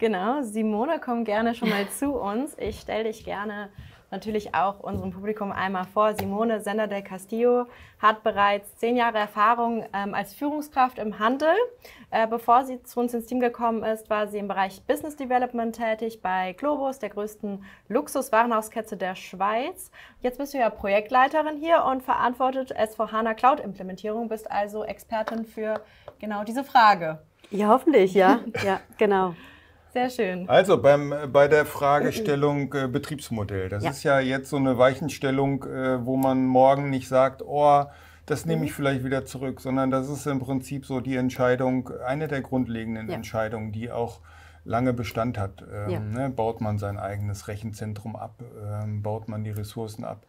Genau, Simone, komm gerne schon mal zu uns. Ich stelle dich gerne natürlich auch unserem Publikum einmal vor. Simone Sender del Castillo hat bereits zehn Jahre Erfahrung ähm, als Führungskraft im Handel. Äh, bevor sie zu uns ins Team gekommen ist, war sie im Bereich Business Development tätig bei Globus, der größten Luxuswarenhauskette der Schweiz. Jetzt bist du ja Projektleiterin hier und verantwortet S4HANA Cloud-Implementierung, bist also Expertin für genau diese Frage. Ja, hoffentlich, ja. ja, genau. Sehr schön. Also beim, äh, bei der Fragestellung äh, Betriebsmodell. Das ja. ist ja jetzt so eine Weichenstellung, äh, wo man morgen nicht sagt, oh, das nehme ich mhm. vielleicht wieder zurück, sondern das ist im Prinzip so die Entscheidung, eine der grundlegenden ja. Entscheidungen, die auch lange Bestand hat. Ähm, ja. ne, baut man sein eigenes Rechenzentrum ab, ähm, baut man die Ressourcen ab,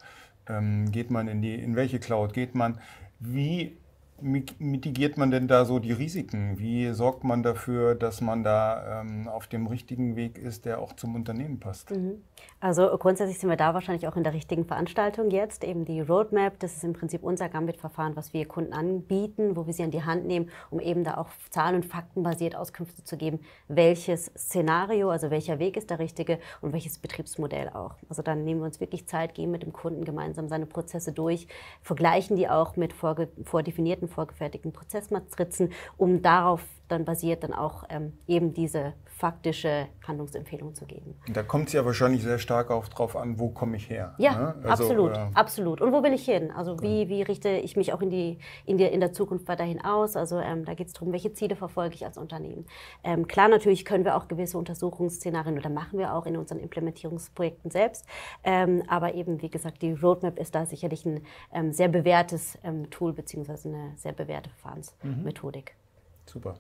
ähm, geht man in die, in welche Cloud geht man? Wie mitigiert man denn da so die Risiken? Wie sorgt man dafür, dass man da ähm, auf dem richtigen Weg ist, der auch zum Unternehmen passt? Mhm. Also grundsätzlich sind wir da wahrscheinlich auch in der richtigen Veranstaltung jetzt. Eben die Roadmap, das ist im Prinzip unser Gambit-Verfahren, was wir Kunden anbieten, wo wir sie an die Hand nehmen, um eben da auch zahlen- und faktenbasiert Auskünfte zu geben, welches Szenario, also welcher Weg ist der richtige und welches Betriebsmodell auch. Also dann nehmen wir uns wirklich Zeit, gehen mit dem Kunden gemeinsam seine Prozesse durch, vergleichen die auch mit vordefinierten vorgefertigten Prozessmatrizen, um darauf dann basiert, dann auch ähm, eben diese faktische Handlungsempfehlung zu geben. Da kommt es ja wahrscheinlich sehr stark auch drauf an, wo komme ich her. Ja, ne? also, absolut, äh, absolut. Und wo will ich hin? Also wie, wie richte ich mich auch in, die, in, die, in der Zukunft weiterhin aus? Also ähm, da geht es darum, welche Ziele verfolge ich als Unternehmen. Ähm, klar, natürlich können wir auch gewisse Untersuchungsszenarien oder machen wir auch in unseren Implementierungsprojekten selbst. Ähm, aber eben, wie gesagt, die Roadmap ist da sicherlich ein ähm, sehr bewährtes ähm, Tool beziehungsweise eine sehr bewährte Verfahrensmethodik. Mhm. Super.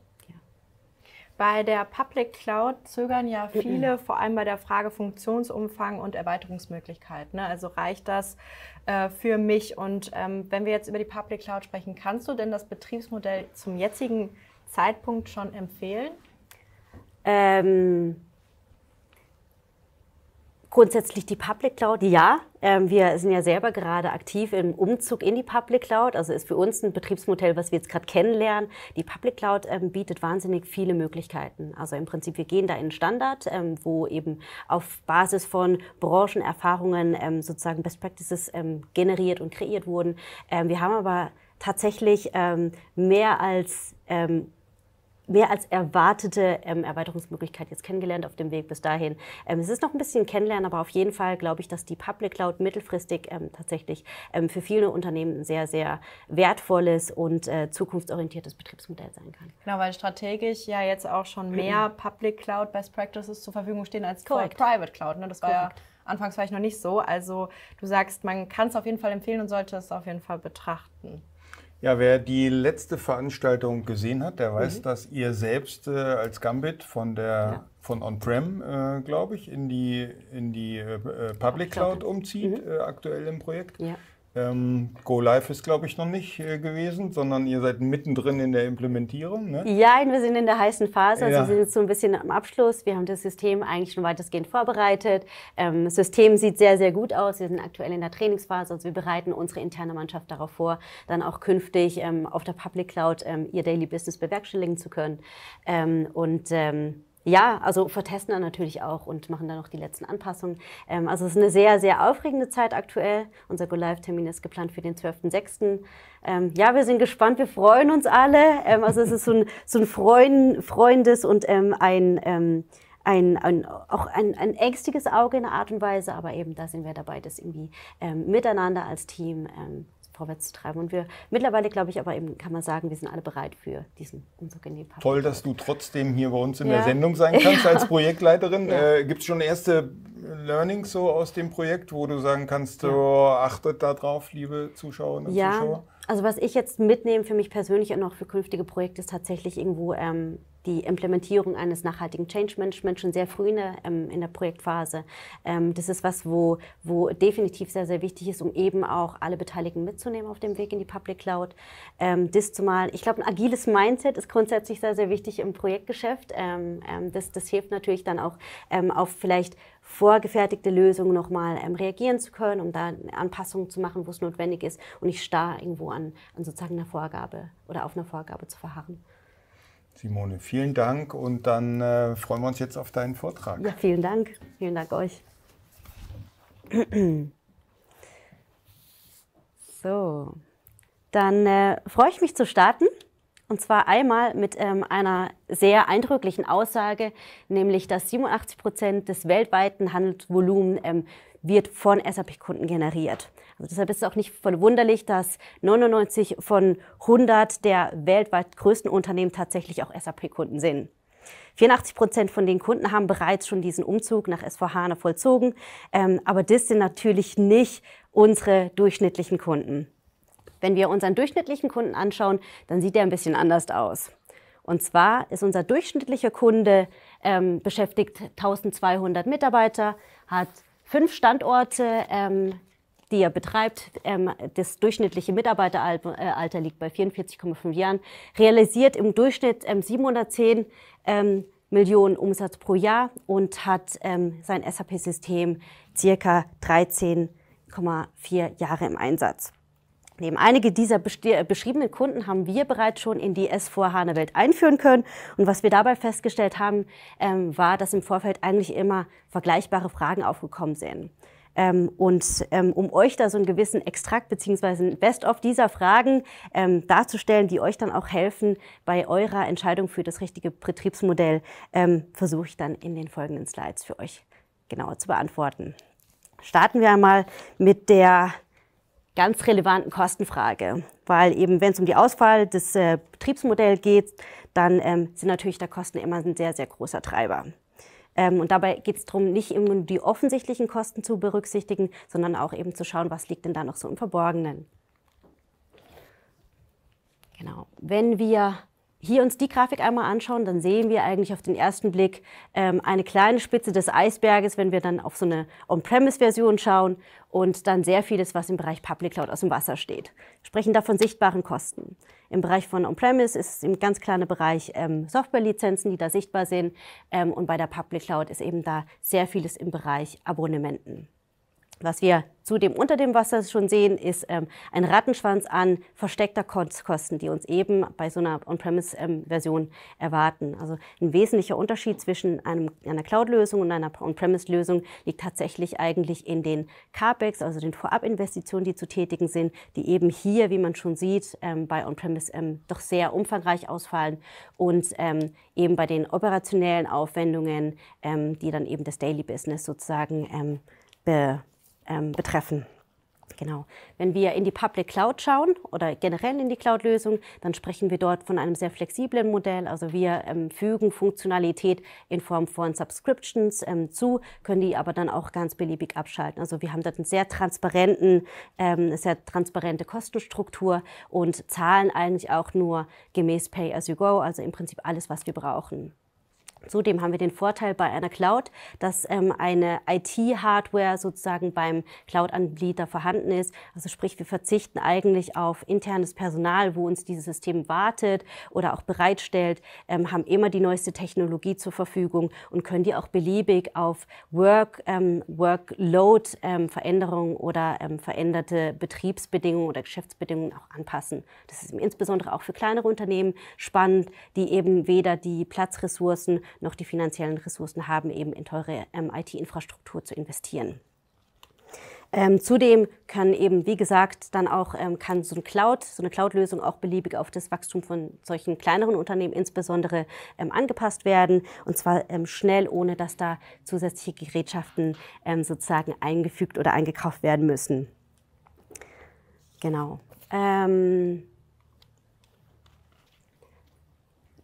Bei der Public Cloud zögern ja mhm. viele, vor allem bei der Frage Funktionsumfang und Erweiterungsmöglichkeiten. Ne? Also reicht das äh, für mich? Und ähm, wenn wir jetzt über die Public Cloud sprechen, kannst du denn das Betriebsmodell zum jetzigen Zeitpunkt schon empfehlen? Ähm Grundsätzlich die Public Cloud, ja. Ähm, wir sind ja selber gerade aktiv im Umzug in die Public Cloud. Also ist für uns ein Betriebsmodell, was wir jetzt gerade kennenlernen. Die Public Cloud ähm, bietet wahnsinnig viele Möglichkeiten. Also im Prinzip, wir gehen da in Standard, ähm, wo eben auf Basis von Branchenerfahrungen sozusagen Best Practices generiert und kreiert wurden. Wir haben aber tatsächlich mehr als mehr als erwartete ähm, Erweiterungsmöglichkeit jetzt kennengelernt auf dem Weg bis dahin. Ähm, es ist noch ein bisschen kennenlernen, aber auf jeden Fall glaube ich, dass die Public Cloud mittelfristig ähm, tatsächlich ähm, für viele Unternehmen ein sehr, sehr wertvolles und äh, zukunftsorientiertes Betriebsmodell sein kann. Genau, weil strategisch ja jetzt auch schon mehr mhm. Public Cloud Best Practices zur Verfügung stehen als Correct. Private Cloud. Ne? Das war Correct. ja anfangs vielleicht noch nicht so. Also du sagst, man kann es auf jeden Fall empfehlen und sollte es auf jeden Fall betrachten. Ja, wer die letzte Veranstaltung gesehen hat, der weiß, mhm. dass ihr selbst äh, als Gambit von der ja. von On-Prem, äh, glaube ich, in die in die äh, äh Public Cloud umzieht, mhm. Äh, aktuell im Projekt. Ja. Ähm, Go Live ist, glaube ich, noch nicht äh, gewesen, sondern ihr seid mittendrin in der Implementierung. Ne? Ja, wir sind in der heißen Phase. Also ja. wir sind jetzt so ein bisschen am Abschluss. Wir haben das System eigentlich schon weitestgehend vorbereitet. Ähm, das System sieht sehr, sehr gut aus. Wir sind aktuell in der Trainingsphase. Also wir bereiten unsere interne Mannschaft darauf vor, dann auch künftig ähm, auf der Public Cloud ähm, ihr Daily Business bewerkstelligen zu können. Ähm, und ähm, ja, also vertesten dann natürlich auch und machen dann noch die letzten Anpassungen. Ähm, also es ist eine sehr, sehr aufregende Zeit aktuell. Unser Go-Live-Termin ist geplant für den 12.06. Ähm, ja, wir sind gespannt, wir freuen uns alle. Ähm, also es ist so ein, so ein Freund, Freundes- und ähm, ein, ähm, ein, ein, auch ein, ein ängstiges Auge in einer Art und Weise, aber eben da sind wir dabei, das irgendwie ähm, miteinander als Team ähm, vorwärts zu treiben. Und wir mittlerweile, glaube ich, aber eben kann man sagen, wir sind alle bereit für diesen Umzug in die Papa. Toll, dass du trotzdem hier bei uns in ja. der Sendung sein kannst als Projektleiterin. Ja. Äh, Gibt es schon erste Learnings so aus dem Projekt, wo du sagen kannst, oh, achtet drauf, liebe Zuschauerinnen und Zuschauer? Also was ich jetzt mitnehme für mich persönlich und auch für künftige Projekte ist tatsächlich irgendwo ähm, die Implementierung eines nachhaltigen Change Management schon sehr früh in der, ähm, in der Projektphase. Ähm, das ist was, wo, wo definitiv sehr, sehr wichtig ist, um eben auch alle Beteiligten mitzunehmen auf dem Weg in die Public Cloud. Ähm, das zumal, ich glaube, ein agiles Mindset ist grundsätzlich sehr, sehr wichtig im Projektgeschäft. Ähm, ähm, das, das hilft natürlich dann auch ähm, auf vielleicht vorgefertigte Lösungen nochmal ähm, reagieren zu können, um da Anpassungen zu machen, wo es notwendig ist und nicht starr irgendwo an, an sozusagen einer Vorgabe oder auf einer Vorgabe zu verharren. Simone, vielen Dank und dann äh, freuen wir uns jetzt auf deinen Vortrag. Ja, vielen Dank. Vielen Dank euch. So, dann äh, freue ich mich zu starten. Und zwar einmal mit ähm, einer sehr eindrücklichen Aussage, nämlich dass 87 Prozent des weltweiten Handelsvolumens ähm, wird von SAP-Kunden generiert. Also deshalb ist es auch nicht verwunderlich, dass 99 von 100 der weltweit größten Unternehmen tatsächlich auch SAP-Kunden sind. 84 Prozent von den Kunden haben bereits schon diesen Umzug nach SVH vollzogen, ähm, aber das sind natürlich nicht unsere durchschnittlichen Kunden. Wenn wir unseren durchschnittlichen Kunden anschauen, dann sieht er ein bisschen anders aus. Und zwar ist unser durchschnittlicher Kunde ähm, beschäftigt 1200 Mitarbeiter, hat fünf Standorte, ähm, die er betreibt. Ähm, das durchschnittliche Mitarbeiteralter äh, liegt bei 44,5 Jahren. Realisiert im Durchschnitt ähm, 710 ähm, Millionen Umsatz pro Jahr und hat ähm, sein SAP-System circa 13,4 Jahre im Einsatz. Neben einige dieser äh, beschriebenen Kunden haben wir bereits schon in die S4HANA-Welt einführen können. Und was wir dabei festgestellt haben, ähm, war, dass im Vorfeld eigentlich immer vergleichbare Fragen aufgekommen sind. Ähm, und ähm, um euch da so einen gewissen Extrakt bzw. ein Best-of dieser Fragen ähm, darzustellen, die euch dann auch helfen bei eurer Entscheidung für das richtige Betriebsmodell, ähm, versuche ich dann in den folgenden Slides für euch genauer zu beantworten. Starten wir einmal mit der ganz relevanten Kostenfrage. Weil eben, wenn es um die Auswahl des äh, Betriebsmodells geht, dann ähm, sind natürlich da Kosten immer ein sehr, sehr großer Treiber. Ähm, und dabei geht es darum, nicht immer nur die offensichtlichen Kosten zu berücksichtigen, sondern auch eben zu schauen, was liegt denn da noch so im Verborgenen. Genau. Wenn wir hier uns die Grafik einmal anschauen, dann sehen wir eigentlich auf den ersten Blick ähm, eine kleine Spitze des Eisberges, wenn wir dann auf so eine On-Premise-Version schauen und dann sehr vieles, was im Bereich Public Cloud aus dem Wasser steht. sprechen da von sichtbaren Kosten. Im Bereich von On-Premise ist es im ganz kleinen Bereich ähm, Softwarelizenzen, die da sichtbar sind ähm, und bei der Public Cloud ist eben da sehr vieles im Bereich Abonnementen. Was wir zudem unter dem Wasser schon sehen, ist ähm, ein Rattenschwanz an versteckter Kosten, die uns eben bei so einer On-Premise-Version ähm, erwarten. Also ein wesentlicher Unterschied zwischen einem, einer Cloud-Lösung und einer On-Premise-Lösung liegt tatsächlich eigentlich in den CAPEX, also den Vorabinvestitionen, die zu tätigen sind, die eben hier, wie man schon sieht, ähm, bei On-Premise ähm, doch sehr umfangreich ausfallen und ähm, eben bei den operationellen Aufwendungen, ähm, die dann eben das Daily Business sozusagen be ähm, betreffen. Genau. Wenn wir in die Public Cloud schauen oder generell in die Cloud-Lösung, dann sprechen wir dort von einem sehr flexiblen Modell. Also wir ähm, fügen Funktionalität in Form von Subscriptions ähm, zu, können die aber dann auch ganz beliebig abschalten. Also wir haben dort eine sehr transparenten, ähm, sehr transparente Kostenstruktur und zahlen eigentlich auch nur gemäß Pay as you go, also im Prinzip alles, was wir brauchen. Zudem haben wir den Vorteil bei einer Cloud, dass ähm, eine IT-Hardware sozusagen beim Cloud-Anbieter vorhanden ist. Also sprich, wir verzichten eigentlich auf internes Personal, wo uns dieses System wartet oder auch bereitstellt, ähm, haben immer die neueste Technologie zur Verfügung und können die auch beliebig auf Work, ähm, Workload-Veränderungen ähm, oder ähm, veränderte Betriebsbedingungen oder Geschäftsbedingungen auch anpassen. Das ist insbesondere auch für kleinere Unternehmen spannend, die eben weder die Platzressourcen noch die finanziellen Ressourcen haben, eben in teure ähm, IT-Infrastruktur zu investieren. Ähm, zudem kann eben, wie gesagt, dann auch ähm, kann so eine Cloud, so eine Cloud-Lösung auch beliebig auf das Wachstum von solchen kleineren Unternehmen insbesondere ähm, angepasst werden und zwar ähm, schnell, ohne dass da zusätzliche Gerätschaften ähm, sozusagen eingefügt oder eingekauft werden müssen. Genau. Ähm,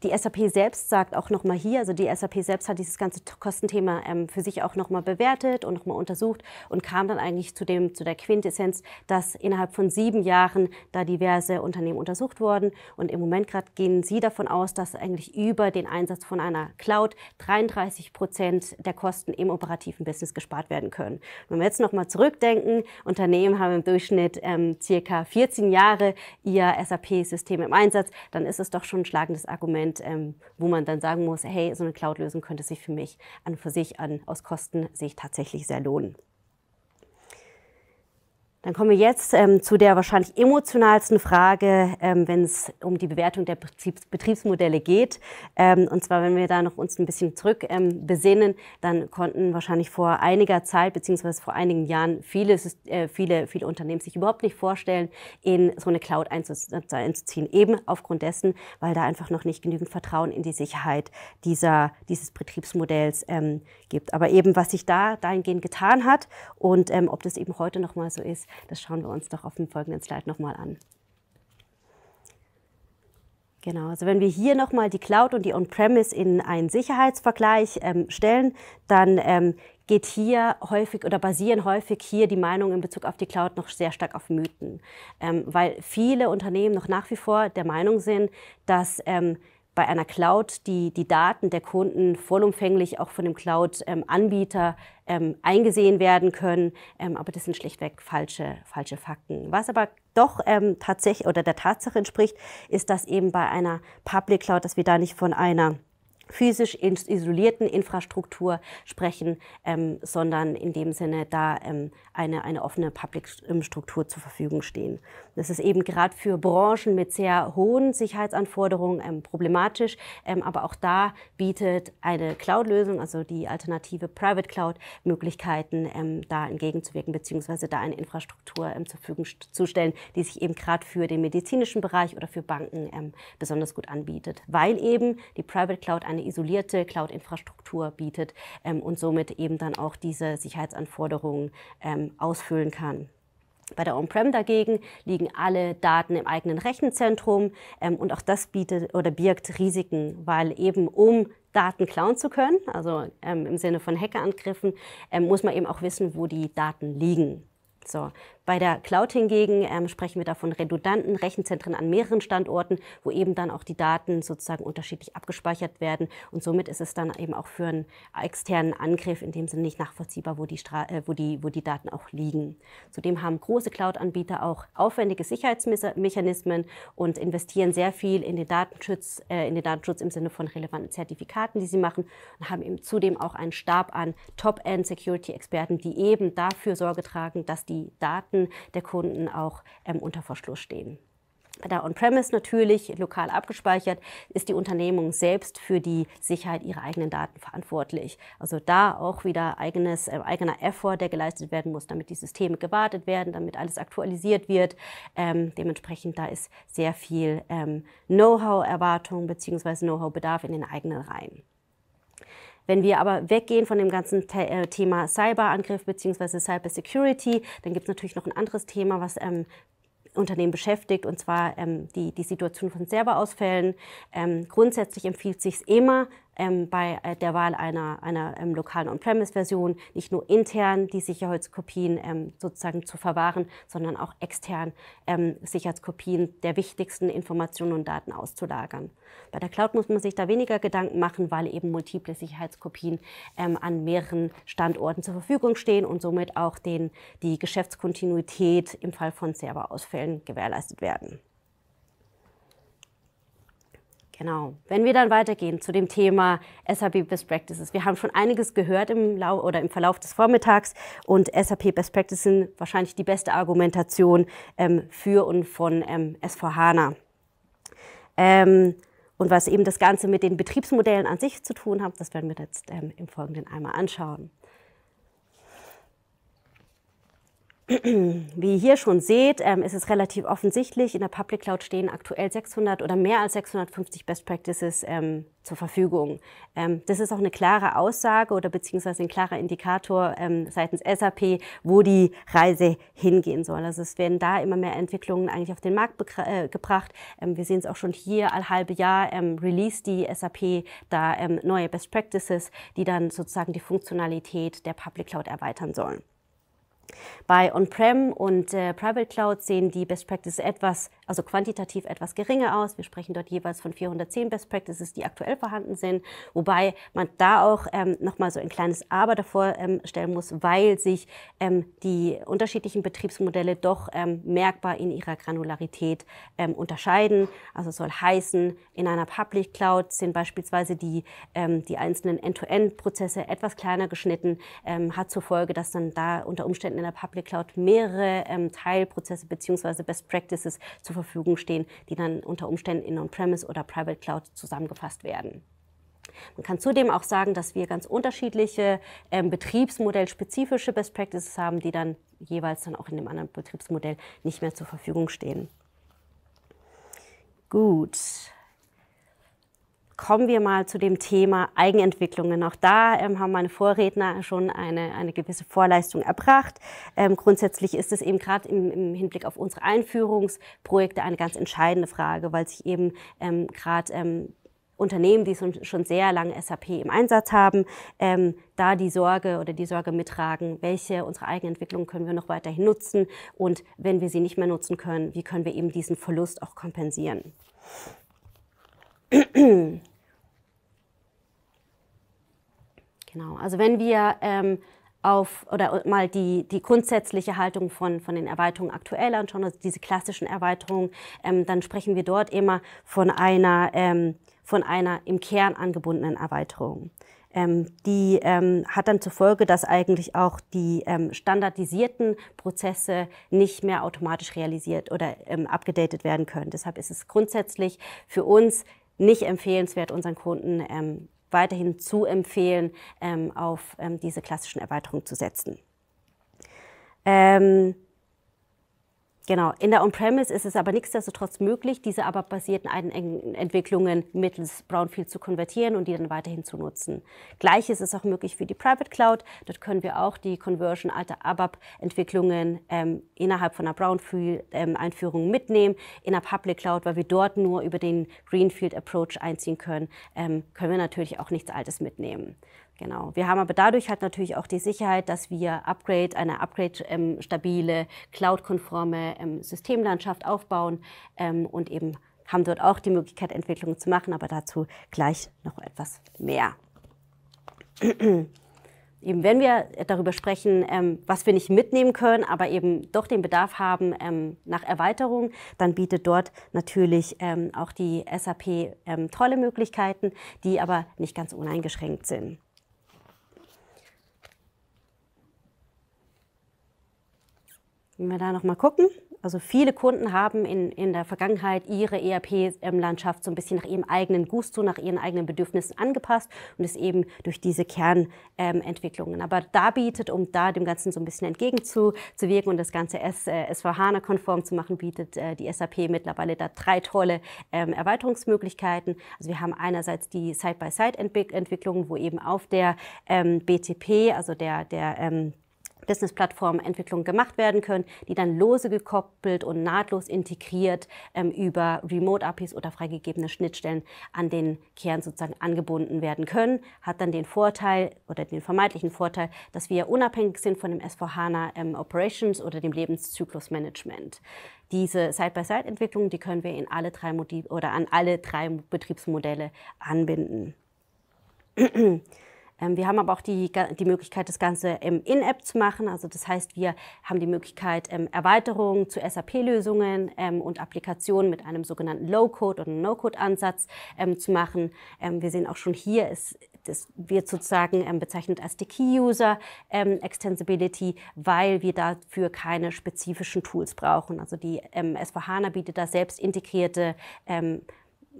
Die SAP selbst sagt auch nochmal hier, also die SAP selbst hat dieses ganze Kostenthema ähm, für sich auch nochmal bewertet und nochmal untersucht und kam dann eigentlich zu, dem, zu der Quintessenz, dass innerhalb von sieben Jahren da diverse Unternehmen untersucht wurden. Und im Moment gerade gehen sie davon aus, dass eigentlich über den Einsatz von einer Cloud 33 Prozent der Kosten im operativen Business gespart werden können. Wenn wir jetzt nochmal zurückdenken, Unternehmen haben im Durchschnitt ähm, circa 14 Jahre ihr SAP-System im Einsatz, dann ist es doch schon ein schlagendes Argument Moment, ähm, wo man dann sagen muss, hey, so eine Cloud-Lösung könnte sich für mich an und für sich an, aus Kostensicht tatsächlich sehr lohnen. Dann kommen wir jetzt ähm, zu der wahrscheinlich emotionalsten Frage, ähm, wenn es um die Bewertung der Betriebsmodelle geht. Ähm, und zwar, wenn wir da noch uns ein bisschen zurück ähm, besinnen, dann konnten wahrscheinlich vor einiger Zeit beziehungsweise vor einigen Jahren viele, äh, viele, viele Unternehmen sich überhaupt nicht vorstellen, in so eine Cloud einzuziehen, eben aufgrund dessen, weil da einfach noch nicht genügend Vertrauen in die Sicherheit dieser, dieses Betriebsmodells ähm, gibt. Aber eben, was sich da dahingehend getan hat und ähm, ob das eben heute noch mal so ist, das schauen wir uns doch auf dem folgenden Slide nochmal an. Genau, also wenn wir hier nochmal die Cloud und die On-Premise in einen Sicherheitsvergleich ähm, stellen, dann ähm, geht hier häufig oder basieren häufig hier die Meinungen in Bezug auf die Cloud noch sehr stark auf Mythen, ähm, weil viele Unternehmen noch nach wie vor der Meinung sind, dass ähm, bei einer Cloud die, die Daten der Kunden vollumfänglich auch von dem Cloud-Anbieter ähm, ähm, eingesehen werden können. Ähm, aber das sind schlichtweg falsche, falsche Fakten. Was aber doch ähm, tatsächlich oder der Tatsache entspricht, ist, dass eben bei einer Public Cloud, dass wir da nicht von einer physisch isolierten Infrastruktur sprechen, ähm, sondern in dem Sinne da ähm, eine, eine offene Public-Struktur ähm, zur Verfügung stehen. Das ist eben gerade für Branchen mit sehr hohen Sicherheitsanforderungen ähm, problematisch, ähm, aber auch da bietet eine Cloud-Lösung, also die alternative Private Cloud, Möglichkeiten, ähm, da entgegenzuwirken, beziehungsweise da eine Infrastruktur zur Verfügung zu stellen, die sich eben gerade für den medizinischen Bereich oder für Banken besonders gut anbietet, weil eben die Private Cloud eine eine isolierte Cloud-Infrastruktur bietet ähm, und somit eben dann auch diese Sicherheitsanforderungen ähm, ausfüllen kann. Bei der On-Prem dagegen liegen alle Daten im eigenen Rechenzentrum ähm, und auch das bietet oder birgt Risiken, weil eben um Daten klauen zu können, also ähm, im Sinne von Hackerangriffen, ähm, muss man eben auch wissen, wo die Daten liegen. So. Bei der Cloud hingegen ähm, sprechen wir davon redundanten Rechenzentren an mehreren Standorten, wo eben dann auch die Daten sozusagen unterschiedlich abgespeichert werden. Und somit ist es dann eben auch für einen externen Angriff in dem Sinne nicht nachvollziehbar, wo die, Stra äh, wo die, wo die Daten auch liegen. Zudem haben große Cloud-Anbieter auch aufwendige Sicherheitsmechanismen und investieren sehr viel in den Datenschutz, äh, in den Datenschutz im Sinne von relevanten Zertifikaten, die sie machen und haben eben zudem auch einen Stab an Top-End-Security-Experten, die eben dafür Sorge tragen, dass die die Daten der Kunden auch ähm, unter Verschluss stehen. Da on-premise natürlich lokal abgespeichert ist die Unternehmung selbst für die Sicherheit ihrer eigenen Daten verantwortlich. Also da auch wieder eigenes, äh, eigener Effort, der geleistet werden muss, damit die Systeme gewartet werden, damit alles aktualisiert wird. Ähm, dementsprechend da ist sehr viel ähm, Know-how-Erwartung bzw. Know-how-Bedarf in den eigenen Reihen. Wenn wir aber weggehen von dem ganzen äh, Thema Cyberangriff bzw. Cybersecurity, dann gibt es natürlich noch ein anderes Thema, was ähm, Unternehmen beschäftigt, und zwar ähm, die, die Situation von Serverausfällen. Ähm, grundsätzlich empfiehlt sich es immer, ähm, bei äh, der Wahl einer, einer ähm, lokalen On-Premise-Version, nicht nur intern die Sicherheitskopien ähm, sozusagen zu verwahren, sondern auch extern ähm, Sicherheitskopien der wichtigsten Informationen und Daten auszulagern. Bei der Cloud muss man sich da weniger Gedanken machen, weil eben multiple Sicherheitskopien ähm, an mehreren Standorten zur Verfügung stehen und somit auch den, die Geschäftskontinuität im Fall von Serverausfällen gewährleistet werden. Genau. Wenn wir dann weitergehen zu dem Thema SAP Best Practices. Wir haben schon einiges gehört im, Lau oder im Verlauf des Vormittags und SAP Best Practices sind wahrscheinlich die beste Argumentation ähm, für und von ähm, S4HANA. Ähm, und was eben das Ganze mit den Betriebsmodellen an sich zu tun hat, das werden wir jetzt ähm, im Folgenden einmal anschauen. Wie ihr hier schon seht, ähm, ist es relativ offensichtlich. In der Public Cloud stehen aktuell 600 oder mehr als 650 Best Practices ähm, zur Verfügung. Ähm, das ist auch eine klare Aussage oder beziehungsweise ein klarer Indikator seitens SAP, wo die Reise hingehen soll. Also es werden da immer mehr Entwicklungen eigentlich auf den Markt äh, gebracht. wir sehen es auch schon hier ein halbe Jahr release die SAP da neue Best Practices, die dann sozusagen die Funktionalität der Public Cloud erweitern sollen. Bei On-Prem und äh, Private Cloud sehen die Best Practices etwas also quantitativ etwas geringer aus. Wir sprechen dort jeweils von 410 Best Practices, die aktuell vorhanden sind, wobei man da auch ähm, nochmal so ein kleines Aber davor ähm, stellen muss, weil sich ähm, die unterschiedlichen Betriebsmodelle doch ähm, merkbar in ihrer Granularität ähm, unterscheiden. Also es soll heißen, in einer Public Cloud sind beispielsweise die, ähm, die einzelnen End-to-End-Prozesse etwas kleiner geschnitten, ähm, hat zur Folge, dass dann da unter Umständen in der Public Cloud mehrere Teilprozesse bzw. Best Practices zur Verfügung stehen, die dann unter Umständen in On-Premise oder Private Cloud zusammengefasst werden. Man kann zudem auch sagen, dass wir ganz unterschiedliche ähm, betriebsmodellspezifische Best Practices haben, die dann jeweils dann auch in dem anderen Betriebsmodell nicht mehr zur Verfügung stehen. Gut kommen wir mal zu dem Thema Eigenentwicklungen. Auch da ähm, haben meine Vorredner schon eine, eine gewisse Vorleistung erbracht. Ähm, grundsätzlich ist es eben gerade im, im, Hinblick auf unsere Einführungsprojekte eine ganz entscheidende Frage, weil sich eben ähm, gerade ähm, Unternehmen, die schon sehr lange SAP im Einsatz haben, ähm, da die Sorge oder die Sorge mittragen, welche unsere Eigenentwicklung können wir noch weiterhin nutzen und wenn wir sie nicht mehr nutzen können, wie können wir eben diesen Verlust auch kompensieren. Genau, also wenn wir ähm, auf oder mal die, die grundsätzliche Haltung von, von den Erweiterungen aktuell anschauen, also diese klassischen Erweiterungen, ähm, dann sprechen wir dort immer von einer, ähm, von einer im Kern angebundenen Erweiterung. Ähm, die ähm, hat dann zur Folge, dass eigentlich auch die ähm, standardisierten Prozesse nicht mehr automatisch realisiert oder ähm, abgedatet werden können. Deshalb ist es grundsätzlich für uns nicht empfehlenswert, unseren Kunden ähm, weiterhin zu empfehlen, ähm, auf ähm, diese klassischen Erweiterungen zu setzen. Ähm, Genau, in der On-Premise ist es aber nichtsdestotrotz möglich, diese aber basierten Entwicklungen mittels Brownfield zu konvertieren und die dann weiterhin zu nutzen. Gleiches ist es auch möglich für die Private Cloud. Dort können wir auch die Conversion alter ABAP-Entwicklungen ähm, innerhalb von einer Brownfield-Einführung mitnehmen. In der Public Cloud, weil wir dort nur über den Greenfield-Approach einziehen können, ähm, können wir natürlich auch nichts Altes mitnehmen. Genau. Wir haben aber dadurch halt natürlich auch die Sicherheit, dass wir Upgrade, eine Upgrade-stabile, ähm, cloud-konforme ähm, Systemlandschaft aufbauen ähm, und eben haben dort auch die Möglichkeit, Entwicklungen zu machen, aber dazu gleich noch etwas mehr. eben wenn wir darüber sprechen, ähm, was wir nicht mitnehmen können, aber eben doch den Bedarf haben ähm, nach Erweiterung, dann bietet dort natürlich ähm, auch die SAP ähm, tolle Möglichkeiten, die aber nicht ganz uneingeschränkt sind. Wenn wir da nochmal gucken, also viele Kunden haben in, in der Vergangenheit ihre ERP-Landschaft so ein bisschen nach ihrem eigenen Gusto, nach ihren eigenen Bedürfnissen angepasst und es eben durch diese Kernentwicklungen. Aber da bietet, um da dem Ganzen so ein bisschen entgegenzuwirken und das Ganze svh äh, konform zu machen, bietet äh, die SAP mittlerweile da drei tolle ähm, Erweiterungsmöglichkeiten. Also wir haben einerseits die side by side entwicklungen wo eben auf der ähm, BTP, also der, der ähm, business plattform Entwicklungen gemacht werden können, die dann lose gekoppelt und nahtlos integriert ähm, über Remote-APIs oder freigegebene Schnittstellen an den Kern sozusagen angebunden werden können. Hat dann den Vorteil oder den vermeintlichen Vorteil, dass wir unabhängig sind von dem S4HANA ähm, Operations oder dem Lebenszyklusmanagement. Diese Side-by-Side-Entwicklung, die können wir in alle drei Modi oder an alle drei Betriebsmodelle anbinden. Ähm, wir haben aber auch die, die Möglichkeit, das Ganze ähm, in-App zu machen. Also das heißt, wir haben die Möglichkeit, ähm, Erweiterungen zu SAP-Lösungen und Applikationen mit einem sogenannten Low-Code oder No-Code-Ansatz zu machen. wir sehen auch schon hier, es, das wird sozusagen bezeichnet als die Key-User Extensibility, weil wir dafür keine spezifischen Tools brauchen. Also die SVHANA bietet da selbst integrierte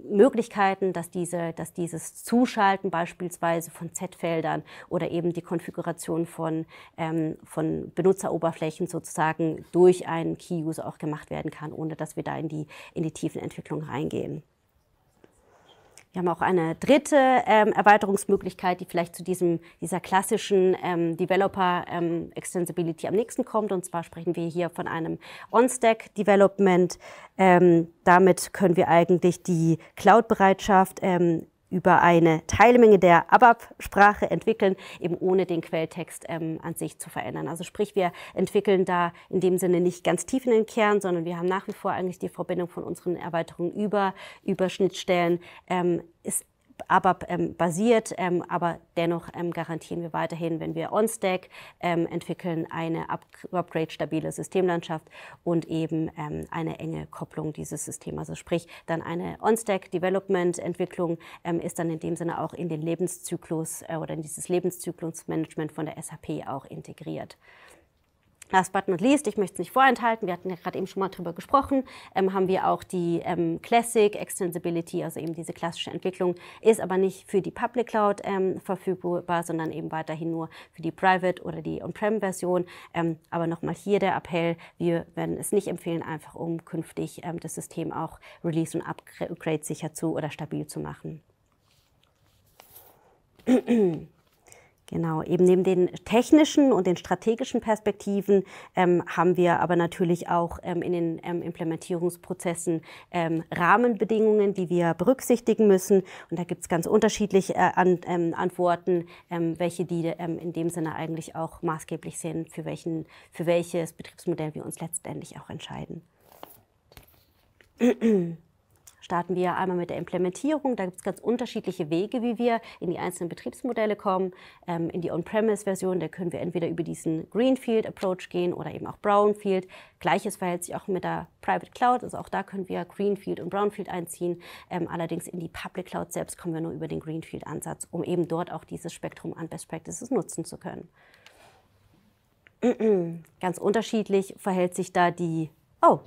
Möglichkeiten, dass, diese, dass dieses Zuschalten beispielsweise von Z-Feldern oder eben die Konfiguration von, ähm, von Benutzeroberflächen sozusagen durch einen Key-User auch gemacht werden kann, ohne dass wir da in die, in die tiefen Entwicklungen reingehen. Wir haben auch eine dritte ähm, Erweiterungsmöglichkeit, die vielleicht zu diesem, dieser klassischen ähm, Developer ähm, Extensibility am nächsten kommt. Und zwar sprechen wir hier von einem On-Stack Development. Ähm, damit können wir eigentlich die Cloud-Bereitschaft ähm, über eine Teilmenge der ABAP-Sprache entwickeln, eben ohne den Quelltext ähm, an sich zu verändern. Also sprich, wir entwickeln da in dem Sinne nicht ganz tief in den Kern, sondern wir haben nach wie vor eigentlich die Verbindung von unseren Erweiterungen über, über Schnittstellen. Ähm, ist aber ähm, basiert, ähm, aber dennoch ähm, garantieren wir weiterhin, wenn wir OnStack ähm, entwickeln, eine upgrade-stabile Systemlandschaft und eben ähm, eine enge Kopplung dieses Systems. Also sprich, dann eine OnStack-Development-Entwicklung ähm, ist dann in dem Sinne auch in den Lebenszyklus äh, oder in dieses Lebenszyklusmanagement von der SAP auch integriert. Last but not least, ich möchte es nicht vorenthalten, wir hatten ja gerade eben schon mal drüber gesprochen, ähm, haben wir auch die ähm, Classic Extensibility, also eben diese klassische Entwicklung, ist aber nicht für die Public Cloud ähm, verfügbar, sondern eben weiterhin nur für die Private oder die On-Prem-Version. Ähm, aber nochmal hier der Appell, wir werden es nicht empfehlen, einfach um künftig ähm, das System auch Release und Upgrade sicher zu oder stabil zu machen. Genau, eben neben den technischen und den strategischen Perspektiven ähm, haben wir aber natürlich auch ähm, in den ähm, Implementierungsprozessen ähm, Rahmenbedingungen, die wir berücksichtigen müssen. Und da gibt es ganz unterschiedliche äh, an, ähm, Antworten, ähm, welche die in dem Sinne eigentlich auch maßgeblich sind, für, welchen, für welches Betriebsmodell wir uns letztendlich auch entscheiden starten wir einmal mit der Implementierung. Da gibt es ganz unterschiedliche Wege, wie wir in die einzelnen Betriebsmodelle kommen. Ähm, in die On-Premise-Version, da können wir entweder über diesen Greenfield-Approach gehen oder eben auch Brownfield. Gleiches verhält sich auch mit der Private Cloud. Also auch da können wir Greenfield und Brownfield einziehen. Ähm, allerdings in die Public Cloud selbst kommen wir nur über den Greenfield-Ansatz, um eben dort auch dieses Spektrum an Best Practices nutzen zu können. Ganz unterschiedlich verhält sich da die, oh,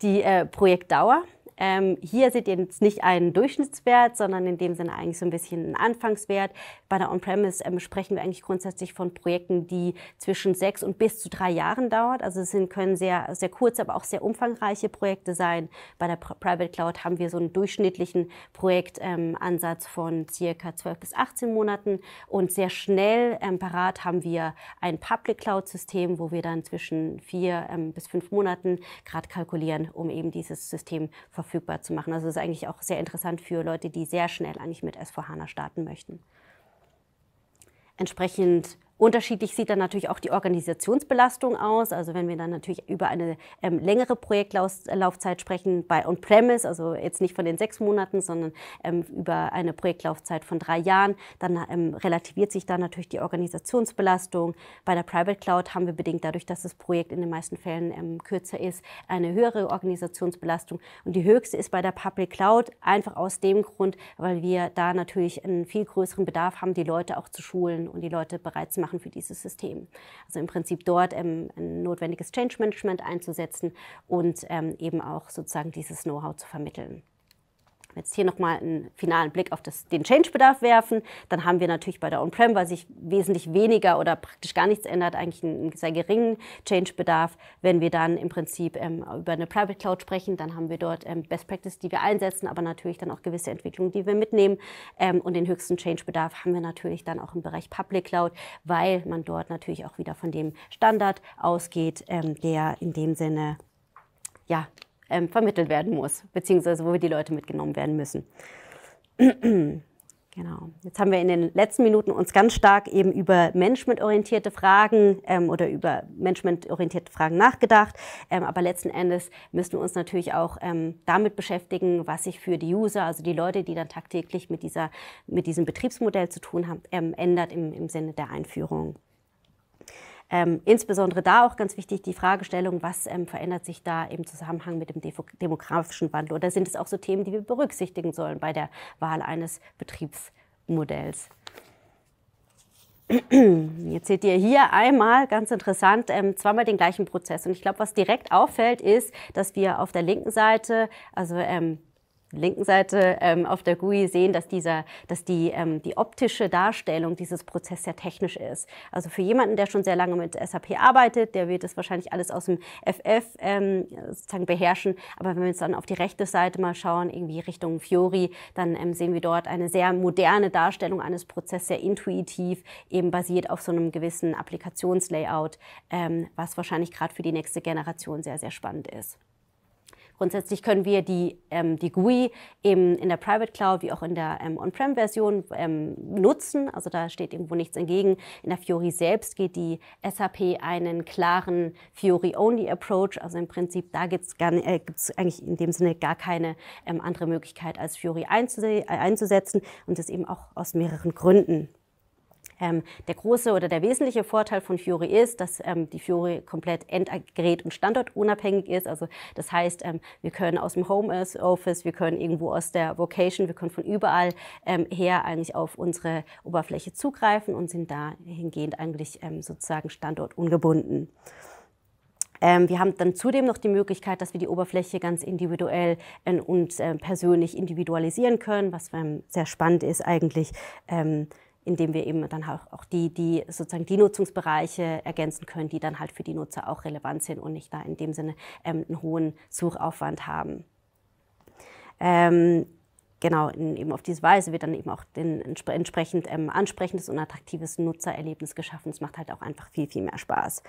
die äh, Projektdauer. Ähm, hier seht ihr jetzt nicht einen Durchschnittswert, sondern in dem Sinne eigentlich so ein bisschen einen Anfangswert. Bei der On-Premise ähm, sprechen wir eigentlich grundsätzlich von Projekten, die zwischen sechs und bis zu drei Jahren dauert. Also es sind, können sehr, sehr kurze, aber auch sehr umfangreiche Projekte sein. Bei der Private Cloud haben wir so einen durchschnittlichen Projektansatz ähm, von circa 12 bis 18 Monaten und sehr schnell ähm, parat haben wir ein Public Cloud-System, wo wir dann zwischen vier ähm, bis fünf Monaten gerade kalkulieren, um eben dieses System verfolgen verfügbar zu machen. Also das ist eigentlich auch sehr interessant für Leute, die sehr schnell eigentlich mit S4HANA starten möchten. Entsprechend Unterschiedlich sieht dann natürlich auch die Organisationsbelastung aus. Also wenn wir dann natürlich über eine ähm, längere Projektlaufzeit sprechen, bei On-Premise, also jetzt nicht von den sechs Monaten, sondern ähm, über eine Projektlaufzeit von drei Jahren, dann ähm, relativiert sich da natürlich die Organisationsbelastung. Bei der Private Cloud haben wir bedingt dadurch, dass das Projekt in den meisten Fällen ähm, kürzer ist, eine höhere Organisationsbelastung. Und die höchste ist bei der Public Cloud, einfach aus dem Grund, weil wir da natürlich einen viel größeren Bedarf haben, die Leute auch zu schulen und die Leute bereit zu machen machen für dieses System. Also im Prinzip dort ähm, ein notwendiges Change Management einzusetzen und ähm, eben auch sozusagen dieses Know-how zu vermitteln jetzt hier nochmal einen finalen Blick auf das, den Change-Bedarf werfen, dann haben wir natürlich bei der On-Prem, weil sich wesentlich weniger oder praktisch gar nichts ändert, eigentlich einen sehr geringen Change-Bedarf. Wenn wir dann im Prinzip ähm, über eine Private Cloud sprechen, dann haben wir dort ähm, Best Practice, die wir einsetzen, aber natürlich dann auch gewisse Entwicklungen, die wir mitnehmen. Ähm, und den höchsten Change-Bedarf haben wir natürlich dann auch im Bereich Public Cloud, weil man dort natürlich auch wieder von dem Standard ausgeht, ähm, der in dem Sinne ja, ähm, vermittelt werden muss, beziehungsweise wo die Leute mitgenommen werden müssen. Genau. Jetzt haben wir in den letzten Minuten uns ganz stark eben über managementorientierte Fragen ähm, oder über managementorientierte Fragen nachgedacht. Ähm, aber letzten Endes müssen wir uns natürlich auch ähm, damit beschäftigen, was sich für die User, also die Leute, die dann tagtäglich mit, dieser, mit diesem Betriebsmodell zu tun haben, ähm, ändert im, im Sinne der Einführung. Ähm, insbesondere da auch ganz wichtig die Fragestellung, was ähm, verändert sich da im Zusammenhang mit dem demografischen Wandel? Oder sind es auch so Themen, die wir berücksichtigen sollen bei der Wahl eines Betriebsmodells? Jetzt seht ihr hier einmal ganz interessant ähm, zweimal den gleichen Prozess. Und ich glaube, was direkt auffällt, ist, dass wir auf der linken Seite, also ähm, linken Seite ähm, auf der GUI sehen, dass, dieser, dass die, ähm, die optische Darstellung dieses Prozesses sehr technisch ist. Also für jemanden, der schon sehr lange mit SAP arbeitet, der wird das wahrscheinlich alles aus dem FF ähm, sozusagen beherrschen. Aber wenn wir jetzt dann auf die rechte Seite mal schauen, irgendwie Richtung Fiori, dann ähm, sehen wir dort eine sehr moderne Darstellung eines Prozesses, sehr intuitiv, eben basiert auf so einem gewissen Applikationslayout, ähm, was wahrscheinlich gerade für die nächste Generation sehr, sehr spannend ist. Grundsätzlich können wir die, ähm, die GUI eben in der Private Cloud wie auch in der ähm, On-Prem-Version ähm, nutzen. Also da steht irgendwo nichts entgegen. In der Fiori selbst geht die SAP einen klaren Fiori-Only-Approach. Also im Prinzip, da gibt es äh, eigentlich in dem Sinne gar keine ähm, andere Möglichkeit, als Fiori äh, einzusetzen und das eben auch aus mehreren Gründen. Ähm, der große oder der wesentliche Vorteil von Fiori ist, dass ähm, die Fiori komplett endgerät- und standortunabhängig ist. Also das heißt, ähm, wir können aus dem Homeoffice, wir können irgendwo aus der Vocation, wir können von überall ähm, her eigentlich auf unsere Oberfläche zugreifen und sind dahingehend eigentlich ähm, sozusagen standortungebunden. Ähm, wir haben dann zudem noch die Möglichkeit, dass wir die Oberfläche ganz individuell äh, und äh, persönlich individualisieren können, was ähm, sehr spannend ist eigentlich. Ähm indem wir eben dann auch, auch die, die sozusagen die Nutzungsbereiche ergänzen können, die dann halt für die Nutzer auch relevant sind und nicht da in dem Sinne ähm, einen hohen Suchaufwand haben. Ähm, genau, in, eben auf diese Weise wird dann eben auch den, entsprechend ähm, ansprechendes und attraktives Nutzererlebnis geschaffen. Es macht halt auch einfach viel, viel mehr Spaß.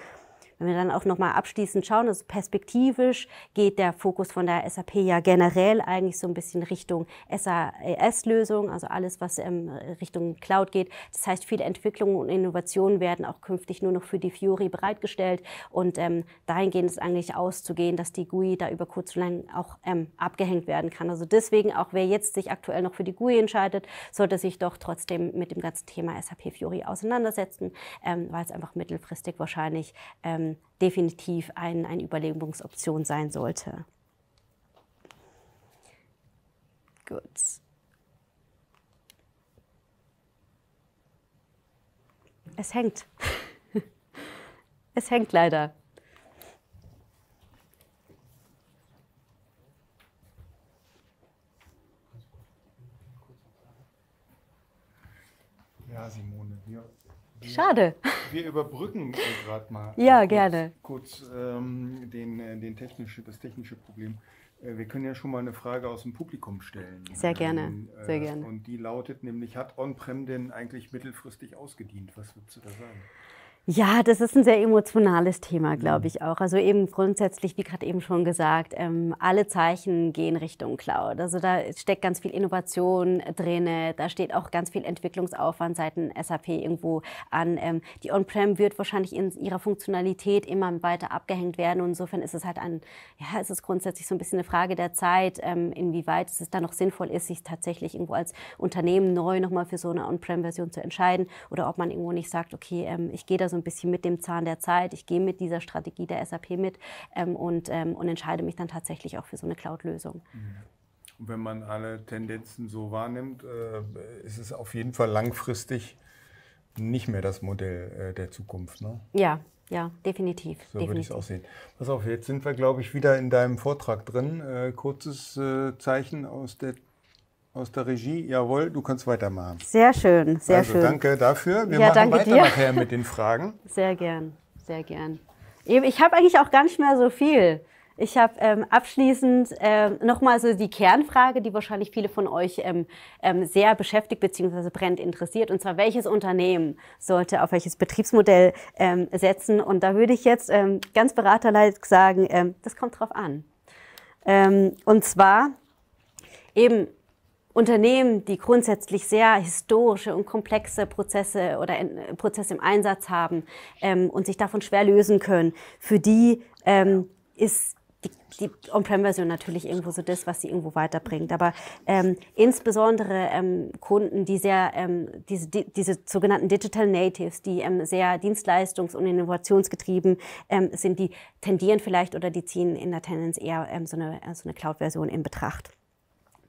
Wenn wir dann auch nochmal abschließend schauen, also perspektivisch geht der Fokus von der SAP ja generell eigentlich so ein bisschen Richtung SAS-Lösung, e also alles, was ähm, Richtung Cloud geht. Das heißt, viele Entwicklungen und Innovationen werden auch künftig nur noch für die Fiori bereitgestellt und ähm, dahingehend ist eigentlich auszugehen, dass die GUI da über kurz und lang auch ähm, abgehängt werden kann. Also deswegen, auch wer jetzt sich aktuell noch für die GUI entscheidet, sollte sich doch trotzdem mit dem ganzen Thema SAP Fiori auseinandersetzen, ähm, weil es einfach mittelfristig wahrscheinlich ähm, definitiv ein, eine Überlegungsoption sein sollte. Gut. Es hängt. es hängt leider. Ja, Simone. Schade. Wir überbrücken gerade mal. Ja, äh, kurz, gerne. Kurz ähm, den, äh, den technische, das technische Problem. Äh, wir können ja schon mal eine Frage aus dem Publikum stellen. Sehr gerne, ähm, äh, gerne. Und die lautet nämlich, hat On-Prem denn eigentlich mittelfristig ausgedient? Was würdest du da sagen? Ja, das ist ein sehr emotionales Thema, glaube mhm. ich auch. Also eben grundsätzlich, wie gerade eben schon gesagt, ähm, alle Zeichen gehen Richtung Cloud. Also da steckt ganz viel Innovation drin, da steht auch ganz viel Entwicklungsaufwand seitens SAP irgendwo an. Ähm, die On-Prem wird wahrscheinlich in ihrer Funktionalität immer weiter abgehängt werden. Und insofern ist es halt ein, ja, ist es grundsätzlich so ein bisschen eine Frage der Zeit, ähm, inwieweit es dann noch sinnvoll ist, sich tatsächlich irgendwo als Unternehmen neu nochmal für so eine On-Prem-Version zu entscheiden oder ob man irgendwo nicht sagt, okay, ähm, ich gehe da so ein bisschen mit dem Zahn der Zeit. Ich gehe mit dieser Strategie der SAP mit ähm, und, ähm, und entscheide mich dann tatsächlich auch für so eine Cloud-Lösung. Mhm. Und wenn man alle Tendenzen so wahrnimmt, äh, ist es auf jeden Fall langfristig nicht mehr das Modell äh, der Zukunft. Ne? Ja, ja, definitiv. So definitiv. würde ich es auch sehen. Pass auf, jetzt sind wir, glaube ich, wieder in deinem Vortrag drin. Äh, kurzes Zeichen aus der aus der Regie, jawohl, du kannst weitermachen. Sehr schön, sehr also, schön. Danke dafür. Wir ja, machen weiter dir. nachher mit den Fragen. Sehr gern, sehr gern. Ich habe eigentlich auch gar nicht mehr so viel. Ich habe ähm, abschließend äh, nochmal so die Kernfrage, die wahrscheinlich viele von euch ähm, ähm, sehr beschäftigt bzw. brennt interessiert, und zwar welches Unternehmen sollte auf welches Betriebsmodell ähm, setzen? Und da würde ich jetzt ähm, ganz beraterleit sagen, ähm, das kommt drauf an. Ähm, und zwar eben Unternehmen, die grundsätzlich sehr historische und komplexe Prozesse oder äh, Prozesse im Einsatz haben ähm, und sich davon schwer lösen können, für die ähm, ist die, die On-Prem-Version natürlich irgendwo so das, was sie irgendwo weiterbringt. Aber ähm, insbesondere ähm, Kunden, die sehr, ähm, diese, die, diese sogenannten Digital Natives, die ähm, sehr dienstleistungs- und innovationsgetrieben ähm, sind, die tendieren vielleicht oder die ziehen in der Tendenz eher ähm, so eine, äh, so eine Cloud-Version in Betracht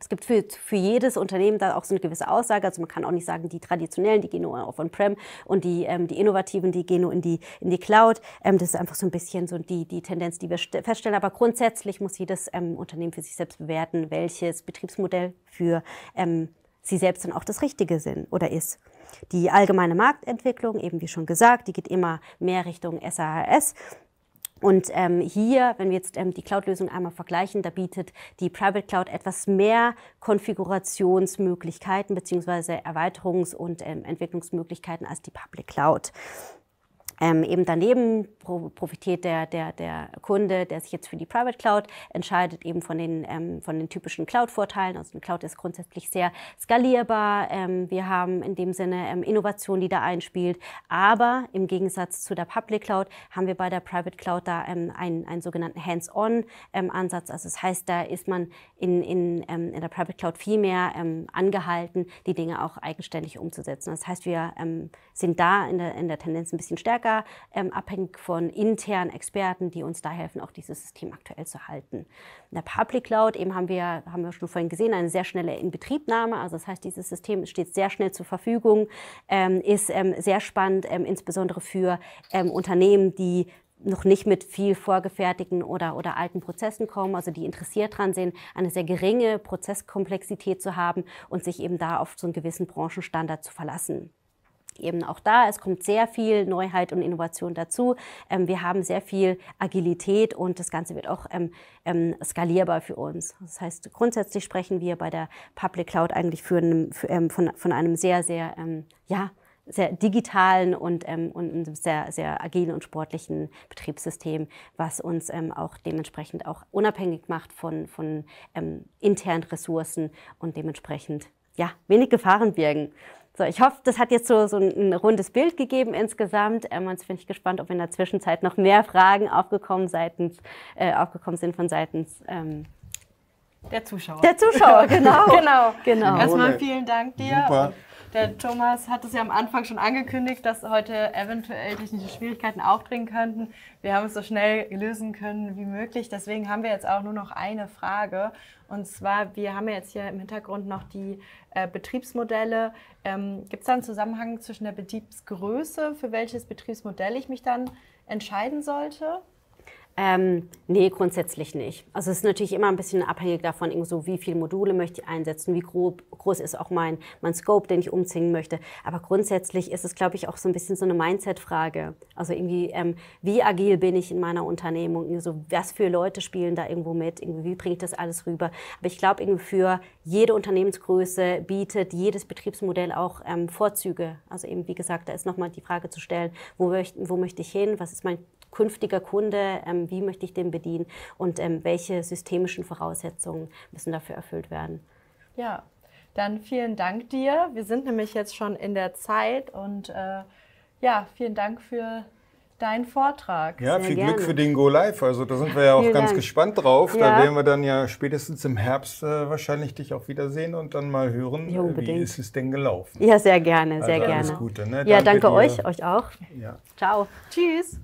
es gibt für, für jedes Unternehmen da auch so eine gewisse Aussage. Also man kann auch nicht sagen, die traditionellen, die gehen nur auf On-Prem und die, ähm, die innovativen, die gehen nur in die, in die Cloud. Ähm, das ist einfach so ein bisschen so die, die Tendenz, die wir feststellen. Aber grundsätzlich muss jedes ähm, Unternehmen für sich selbst bewerten, welches Betriebsmodell für ähm, sie selbst dann auch das Richtige sind oder ist. Die allgemeine Marktentwicklung, eben wie schon gesagt, die geht immer mehr Richtung SaaS. Und ähm, hier, wenn wir jetzt ähm, die Cloud-Lösung einmal vergleichen, da bietet die Private Cloud etwas mehr Konfigurationsmöglichkeiten beziehungsweise Erweiterungs- und ähm, Entwicklungsmöglichkeiten als die Public Cloud. Ähm, eben daneben profitiert der, der, der Kunde, der sich jetzt für die Private Cloud entscheidet, eben von den, ähm, von den typischen Cloud-Vorteilen. Also eine Cloud ist grundsätzlich sehr skalierbar. Ähm, wir haben in dem Sinne ähm, Innovation, die da einspielt. Aber im Gegensatz zu der Public Cloud haben wir bei der Private Cloud da ähm, einen, einen sogenannten Hands-on-Ansatz. Ähm, also das heißt, da ist man in, in, in der Private Cloud viel mehr angehalten, die Dinge auch eigenständig umzusetzen. Das heißt, wir sind da in der, in der Tendenz ein bisschen stärker stärker ähm, abhängig von internen Experten, die uns da helfen, auch dieses System aktuell zu halten. In der Public Cloud eben haben wir, haben wir schon vorhin gesehen, eine sehr schnelle Inbetriebnahme. Also das heißt, dieses System steht sehr schnell zur Verfügung, ähm, ist ähm, sehr spannend, ähm, insbesondere für ähm, Unternehmen, die noch nicht mit viel vorgefertigten oder, oder alten Prozessen kommen, also die interessiert dran sind, eine sehr geringe Prozesskomplexität zu haben und sich eben da auf so einen gewissen Branchenstandard zu verlassen eben auch da. Es kommt sehr viel Neuheit und Innovation dazu. Ähm, wir haben sehr viel Agilität und das Ganze wird auch ähm, ähm, skalierbar für uns. Das heißt, grundsätzlich sprechen wir bei der Public Cloud eigentlich für einen, für, ähm, von, von einem sehr, sehr, ähm, ja, sehr digitalen und, ähm, und sehr, sehr agilen und sportlichen Betriebssystem, was uns auch dementsprechend auch unabhängig macht von, von internen Ressourcen und dementsprechend ja, wenig Gefahren birgen. So, ich hoffe, das hat jetzt so, so ein, rundes Bild gegeben insgesamt. Ähm, jetzt bin ich gespannt, ob in der Zwischenzeit noch mehr Fragen aufgekommen, seitens, äh, aufgekommen sind von seitens ähm, der Zuschauer. Der Zuschauer, genau. genau. genau. Erstmal vielen Dank dir. Super. Der Thomas hat es ja am Anfang schon angekündigt, dass heute eventuell technische Schwierigkeiten auftreten könnten. Wir haben es so schnell lösen können wie möglich. Deswegen haben wir jetzt auch nur noch eine Frage. Und zwar, wir haben jetzt hier im Hintergrund noch die äh, Betriebsmodelle. Ähm, Gibt es da einen Zusammenhang zwischen der Betriebsgröße, für welches Betriebsmodell ich mich dann entscheiden sollte? Ähm, nee, grundsätzlich nicht. Also es ist natürlich immer ein bisschen abhängig davon, so, wie viele Module möchte ich einsetzen, wie grob, groß ist auch mein, mein Scope, den ich umziehen möchte. Aber grundsätzlich ist es, glaube ich, auch so ein bisschen so eine Mindset-Frage. Also irgendwie, ähm, wie agil bin ich in meiner Unternehmung? so, was für Leute spielen da irgendwo mit? Irgendwie, wie bringe ich das alles rüber? Aber ich glaube, irgendwie für jede Unternehmensgröße bietet jedes Betriebsmodell auch ähm, Vorzüge. Also eben, wie gesagt, da ist nochmal die Frage zu stellen, wo, wo möchte ich hin? Was ist mein künftiger Kunde, ähm, wie möchte ich den bedienen und ähm, welche systemischen Voraussetzungen müssen dafür erfüllt werden. Ja, dann vielen Dank dir. Wir sind nämlich jetzt schon in der Zeit und äh, ja, vielen Dank für deinen Vortrag. Ja, Sehr viel gerne. Glück für den Go Live. Also da sind wir ja auch Vielen ganz Dank. gespannt drauf. Ja. Da werden wir dann ja spätestens im Herbst äh, wahrscheinlich dich auch wiedersehen und dann mal hören, ja, äh, wie ist es denn gelaufen. Ja, sehr gerne, sehr also, gerne. Alles Gute. Ne? Ja, danke, danke euch, euch auch. Ja. Ciao. Tschüss.